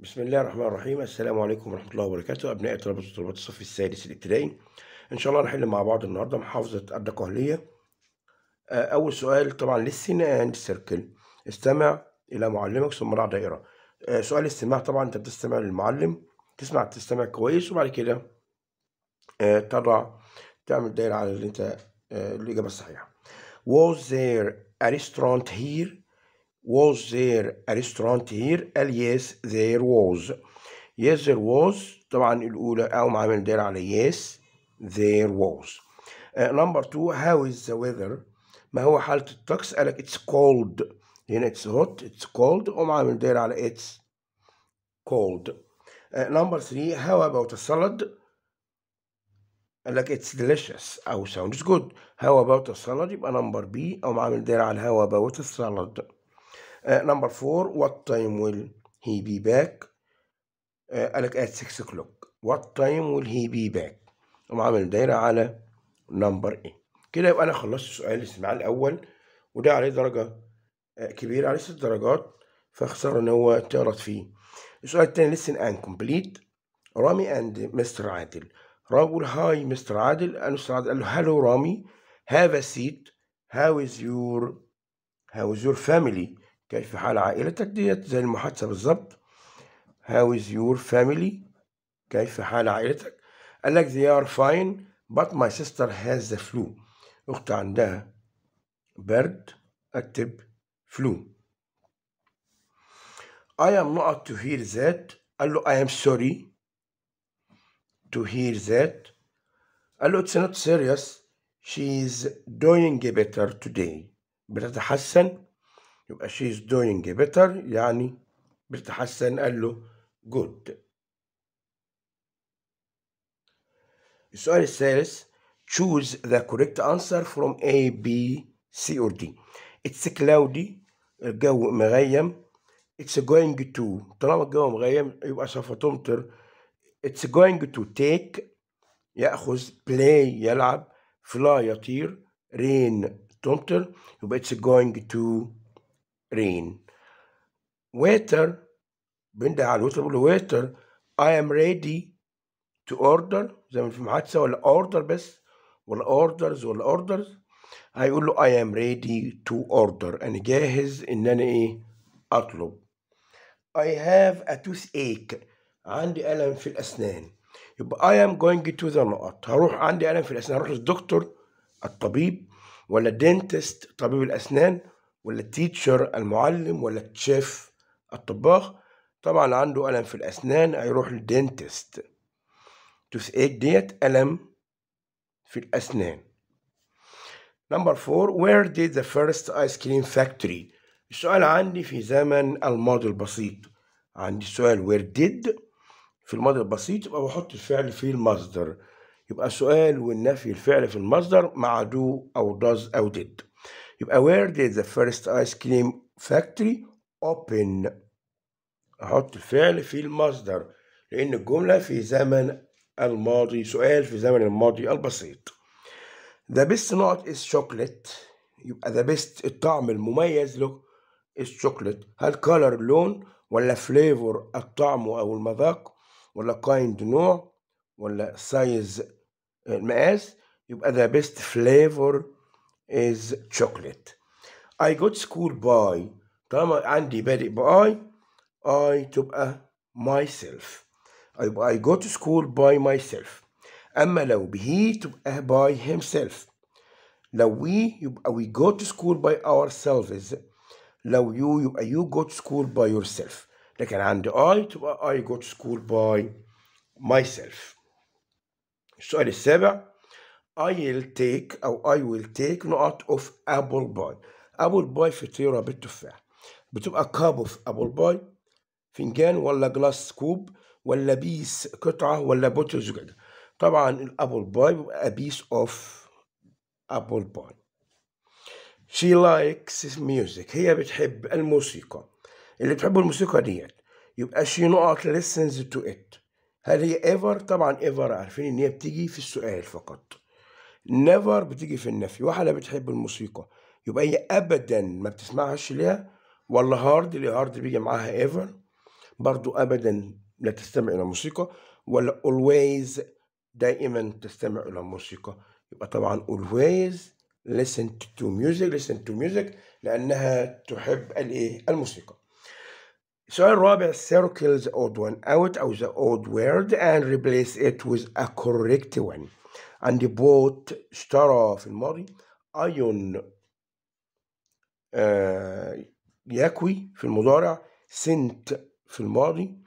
بسم الله الرحمن الرحيم السلام عليكم ورحمة الله وبركاته أبناء طلبة وطلبات الصف السادس الابتدائي إن شاء الله هنحل مع بعض النهاردة محافظة الدقهلية آه، أول سؤال طبعا للسين أند سيركل استمع إلى معلمك ثم ضع دائرة آه، سؤال الاستماع طبعا أنت بتستمع للمعلم تسمع تستمع كويس وبعد كده آه، تضع تعمل دائرة على اللي أنت الإجابة الصحيحة Was there a restaurant here؟ Was there a restaurant here? قال yes there was yes there was طبعا الأولى أو عامل دير على yes there was uh, number two how is the weather ما هو حالة الطقس قالك it's cold هنا it's hot it's cold أقوم عامل دير على it's cold uh, number three how about a salad Like it's delicious أو sounds good how about a salad number B أقوم عامل دير على how about a salad Uh, number four, what time will he be back? Uh, آه، قالك at 6 o'clock. What time will he be back? قام عامل دايرة على number 8. كده يبقى أنا خلصت سؤال الاستماع الأول وده عليه درجة آه، كبيرة عليه ست درجات فخسارة إن هو تعرض فيه. السؤال التاني listen and complete رامي اند مستر عادل رامي هاي مستر عادل مستر عادل قال له هلو رامي هاف ا سيت هاو از يور هاو از يور فاميلي كيف حال عائلتك ديت زي المحادثة بالظبط How is your family كيف حال عائلتك قال لك they are fine but my sister has the flu أخت عندها برد أكتب flu I am not to hear that قال له I am sorry to hear that قال له it's not serious she is doing better today بتتحسن يبقى she is doing better يعني بتتحسن قال له good السؤال الثالث choose the correct answer from A B C or D it's cloudy الجو مغيم it's going to طالما الجو مغيم يبقى سوف تمطر it's going to take يأخذ play يلعب fly يطير rain تمطر يبقى it's going to rain waiter بنده على الوتر بقول له ويتر I am ready to order زي ما في محادثة ولا order بس ولا orders ولا orders هيقول له I am ready to order أنا جاهز إن أنا إيه أطلب I have a toothache عندي ألم في الأسنان يبقى I am going to the نقط هروح عندي ألم في الأسنان هروح للدكتور الطبيب ولا dentist طبيب الأسنان ولا التيتشر المعلم ولا الشيف الطباخ طبعا عنده ألم في الأسنان هيروح للدينتست توث ايك ديت ألم في الأسنان نمبر فور where did the first ice cream factory السؤال عندي في زمن الماضي البسيط عندي سؤال where did في الماضي البسيط يبقى بحط الفعل في المصدر يبقى سؤال والنفي الفعل في المصدر مع do أو does أو did يبقى where did the first ice cream factory open أحط الفعل في المصدر لأن الجملة في زمن الماضي سؤال في زمن الماضي البسيط The best not is chocolate يبقى the best الطعم المميز له is chocolate هل color لون ولا flavor الطعم أو المذاق ولا kind نوع ولا size المقاس يبقى the best flavor is chocolate. I got school by. طالما عندي بادئ By I تبقى uh, myself I go to school by myself أما لو he تبقى uh, by himself لو we يبقى uh, we go to school by ourselves لو you يبقى you go to school by yourself لكن عندي I تبقى I go to school by myself السؤال السابع I'll take أو I will take نقط of apple pie apple pie فطيرة بالتفاح بتبقى cup of apple pie فنجان ولا جلاس كوب ولا بيس قطعة ولا بوتل زجاجة طبعا الابل باي بيبقى بيس اوف apple pie she likes music هي بتحب الموسيقى اللي بتحب الموسيقى ديت يبقى she نقط listens to it هل هي ever طبعا ever عارفين ان هي بتيجي في السؤال فقط نيفر بتيجي في النفي ولا بتحب الموسيقى يبقى هي ابدا ما بتسمعهاش ليها ولا هارد اللي هارد بيجي معاها ايفر برضو ابدا لا تستمع الى موسيقى ولا اولويز دائما تستمع الى موسيقى يبقى طبعا اولويز listen to music listen to music لانها تحب الايه الموسيقى السؤال الرابع circle the odd one out of the odd word and replace it with a correct one عندي بوت اشترى في الماضي ايون آه يكوي في المضارع سنت في الماضي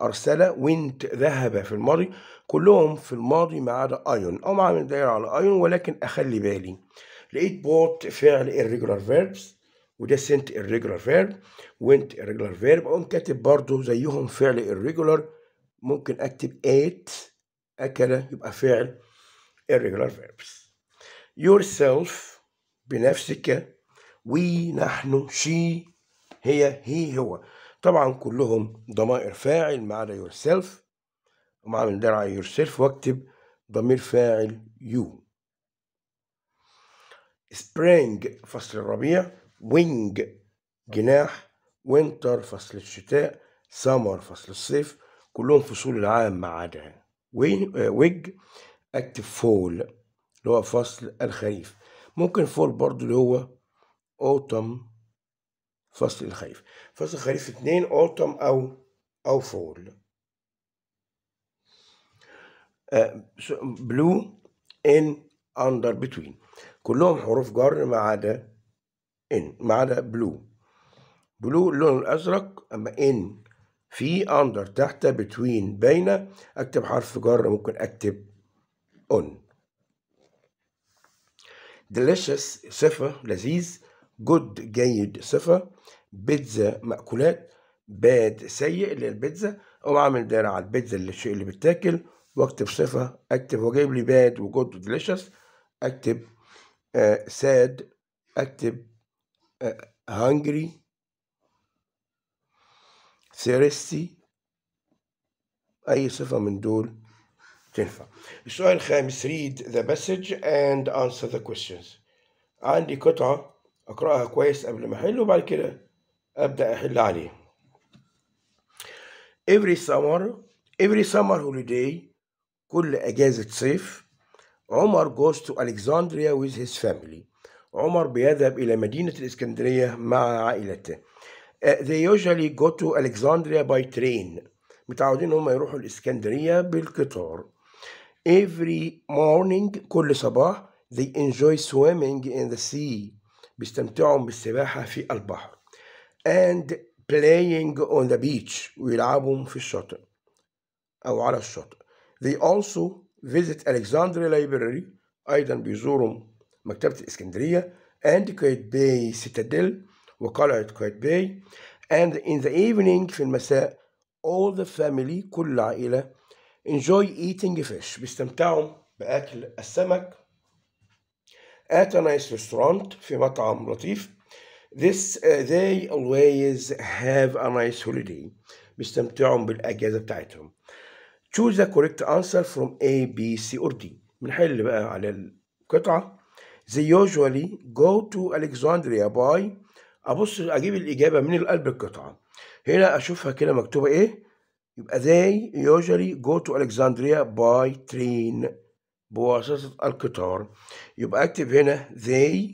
أرسل وينت ذهب في الماضي كلهم في الماضي ما عدا أيون أو عامل دايرة على أيون ولكن أخلي بالي لقيت بوت فعل الريجولار فيربس وده سنت الريجولار فيرب وينت الريجولار فيرب أقوم كاتب برضه زيهم فعل الريجولار ممكن أكتب ات أكل يبقى فعل irregular verbs yourself بنفسك we نحن she هي هي هو طبعا كلهم ضمائر فاعل ما عدا yourself ومع من درع yourself واكتب ضمير فاعل you spring فصل الربيع wing جناح winter فصل الشتاء summer فصل الصيف كلهم فصول العام ما عدا آه، wig اكتب فول اللي هو فصل الخريف ممكن فول برضو اللي هو اوتم فصل الخريف فصل الخريف اتنين اوتم او او فول بلو ان اندر بتوين كلهم حروف جر ما عدا ان ما عدا بلو بلو اللون الازرق اما ان في اندر تحت بتوين بين اكتب حرف جر ممكن اكتب اون delicious صفة لذيذ good جيد صفة بيتزا مأكولات باد سيء اللي البيتزا أقوم أعمل دايرة على البيتزا اللي الشيء اللي بتاكل وأكتب صفة أكتب جايب لي باد وجود وديليشس أكتب ساد آه أكتب هانجري آه، ثيرستي أي صفة من دول تنفع السؤال الخامس read the message and answer the questions عندي قطعة أقرأها كويس قبل ما أحل وبعد كده أبدأ أحل عليه every summer every summer holiday كل أجازة صيف عمر goes to Alexandria with his family عمر بيذهب إلى مدينة الإسكندرية مع عائلته uh, they usually go to Alexandria by train متعودين هم يروحوا الإسكندرية بالقطار Every morning كل صباح they enjoy swimming in the sea بيستمتعوا بالسباحة في البحر and playing on the beach ويلعبوا في الشاطئ أو على الشاطئ they also visit Alexandria Library أيضا بيزوروا مكتبة الإسكندرية and Kuwait Bay Citadel وقلعة Kuwait Bay and in the evening في المساء all the family كل عائلة enjoy eating fish بيستمتعوا بأكل السمك at a nice restaurant في مطعم لطيف this uh, they always have a nice holiday بيستمتعوا بالأجازة بتاعتهم choose the correct answer from A B C or D بنحل بقى على القطعة they usually go to Alexandria by أبص أجيب الإجابة من القلب القطعة هنا أشوفها كده مكتوبة إيه يبقى they usually go to Alexandria by train بواسطة القطار يبقى اكتب هنا they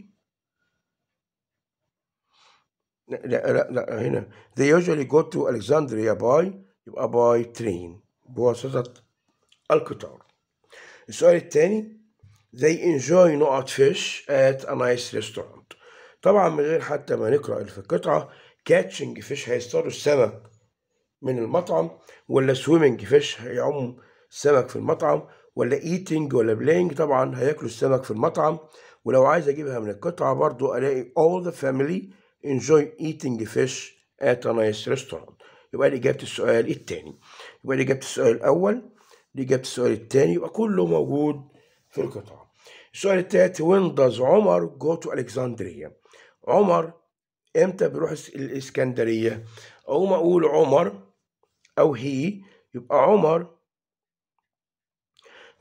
لا لا لا هنا they usually go to Alexandria by يبقى by train بواسطة القطار السؤال الثاني they enjoy not fish at a nice restaurant طبعا من غير حتى ما نقرأ في القطعة catching fish هيصطادوا السمك من المطعم ولا سويمنج فيش هيعوم السمك في المطعم ولا ايتنج ولا بلاينج طبعا هياكلوا السمك في المطعم ولو عايز اجيبها من القطعة برضو الاقي all the family enjoy eating fish at a nice restaurant يبقى دي اجابة السؤال الثاني يبقى دي اجابة السؤال الاول دي اجابة السؤال الثاني يبقى كله موجود في القطعة السؤال الثالث وين داز عمر جو تو الكسندريه عمر امتى بيروح الاسكندرية اقوم اقول عمر أو هي يبقى عمر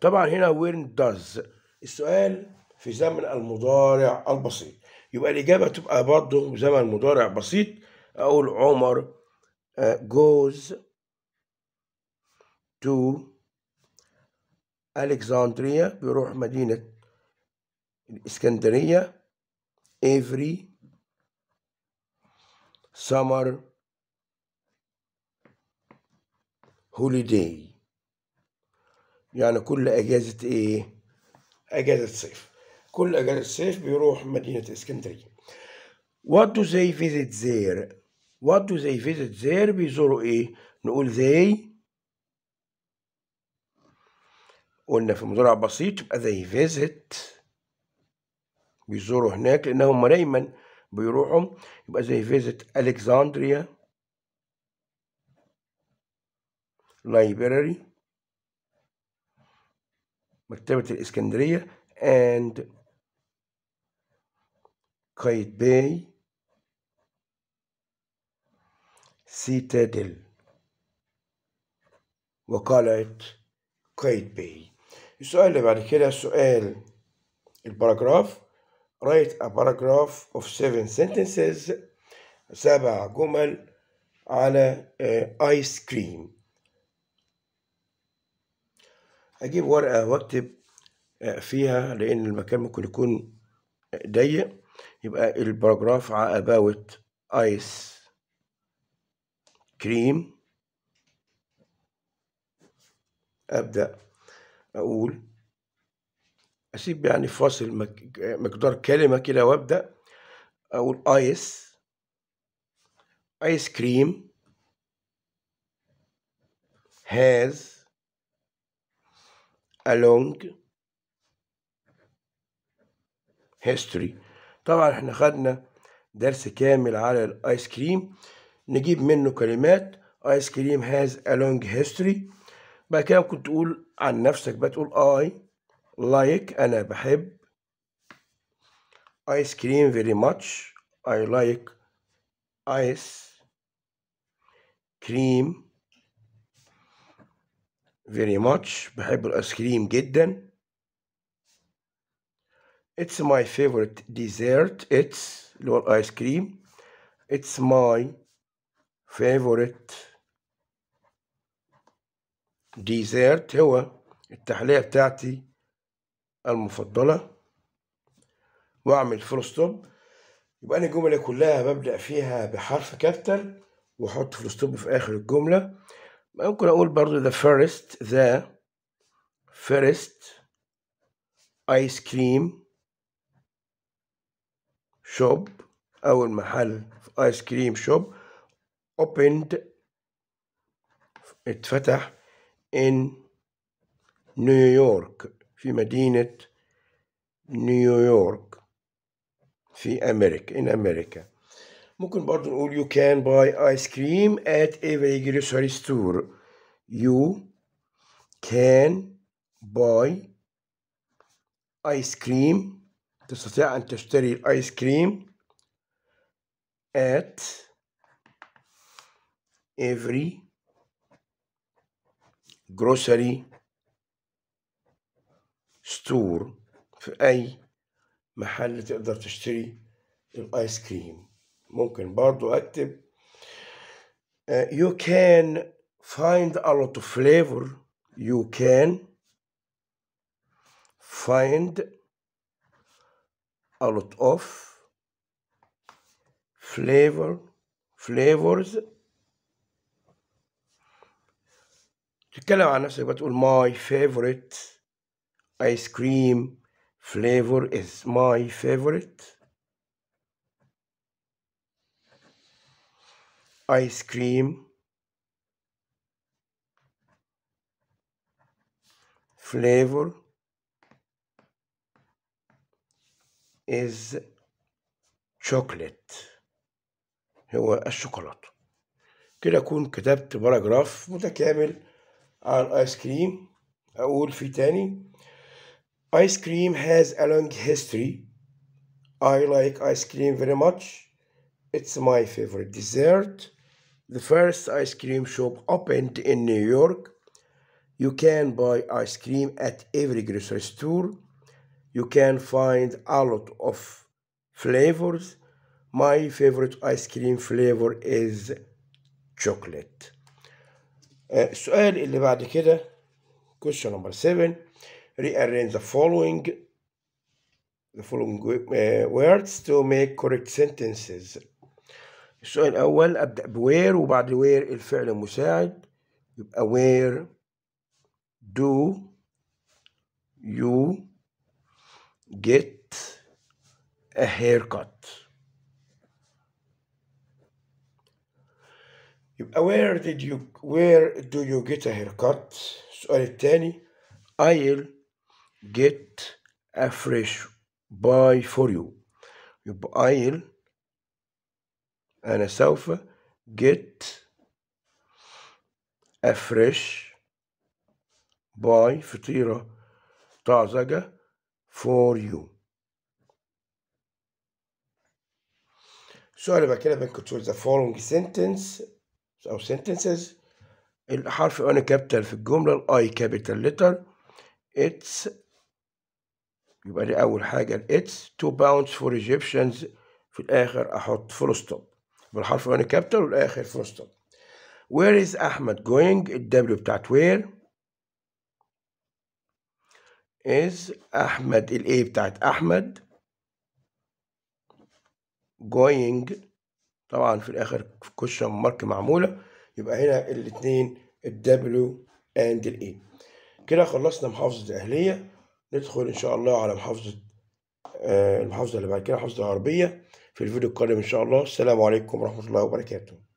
طبعا هنا وين داز السؤال في زمن المضارع البسيط يبقى الإجابة تبقى برضه زمن مضارع بسيط أقول عمر آه، goes to ألكسندرية بيروح مدينة الإسكندرية every summer هوليداي يعني كل اجازه ايه اجازه صيف كل اجازه صيف بيروح مدينه اسكندريه what do they visit there what do they visit there بيزوروا ايه نقول they قلنا في مضارع بسيط يبقى they visit بيزوروا هناك لأنهم دايما بيروحوا يبقى زي فيزيت ألكسندريا library مكتبة الإسكندرية and باي سيتادل وقلعة باي السؤال اللي بعد كده سؤال الباراجراف write a paragraph of seven sentences سبع جمل على آيس آه، كريم هجيب ورقة واكتب آه، فيها لأن المكان ممكن يكون ضيق يبقى الباراجراف about ice cream أبدأ أقول أسيب يعني فاصل مقدار كلمة كده وأبدأ أقول آيس آيس كريم هاز along history طبعا احنا خدنا درس كامل على الايس كريم نجيب منه كلمات ايس كريم هاز long history بعد كده ممكن تقول عن نفسك بقى تقول اي لايك like انا بحب ايس كريم فيري ماتش اي لايك ايس كريم فيري ماتش بحب الايس كريم جدا اتس ماي فيفورت dessert اتس اللي هو الايس كريم اتس ماي فيفورت ديزرت هو التحلية بتاعتي المفضلة واعمل فول ستوب يبقى انا الجملة كلها ببدأ فيها بحرف كابيتال واحط فول ستوب في اخر الجملة ممكن أقول برضو the first the first ice cream shop أول محل ايس كريم shop opened اتفتح in نيويورك في مدينة نيويورك في أمريكا in أمريكا ممكن برضو نقول you can buy ice cream at every grocery store you can buy ice cream تستطيع أن تشتري الآيس كريم at every grocery store في أي محل تقدر تشتري الآيس كريم ممكن برضو اكتب uh, you can find a lot of flavor you can find a lot of flavor flavors تتكلم عن نفسك بتقول my favorite ice cream flavor is my favorite ice cream, flavor is chocolate هو الشوكولاتة كده أكون كتبت باراجراف متكامل عن آيس كريم أقول في تاني Ice cream has a long history. I like ice cream very much. It's my favorite dessert the first ice cream shop opened in New York. You can buy ice cream at every grocery store. You can find a lot of flavors. My favorite ice cream flavor is chocolate. السؤال uh, اللي بعد كده question number 7 rearrange the following the following uh, words to make correct sentences السؤال الأول أبدأ بوير وبعد وير الفعل المساعد يبقى وير do you get a haircut يبقى where did you where do you get a haircut السؤال الثاني I'll get a fresh buy for you يبقى I'll أنا سوف get a fresh buy فطيرة طازجة for you السؤال بقى بعد كده كنتوا the following sentence أو sentences الحرف أنا كابيتال في الجملة الأي كابتل لتر اتس يبقى دي أول حاجة اتس تو pounds فور Egyptians في الآخر أحط فول ستوب بالحرف الأولاني كابيتال والآخر فول ستوب وير از أحمد جوينج الدبليو بتاعت وير از أحمد الإيه بتاعت أحمد جوينج طبعا في الآخر كوشن مارك معمولة يبقى هنا الاتنين الدبليو اند الاي كده خلصنا محافظة الأهلية ندخل إن شاء الله على محافظة آه، المحافظة اللي بعد كده محافظة العربيه في الفيديو القادم إن شاء الله السلام عليكم ورحمة الله وبركاته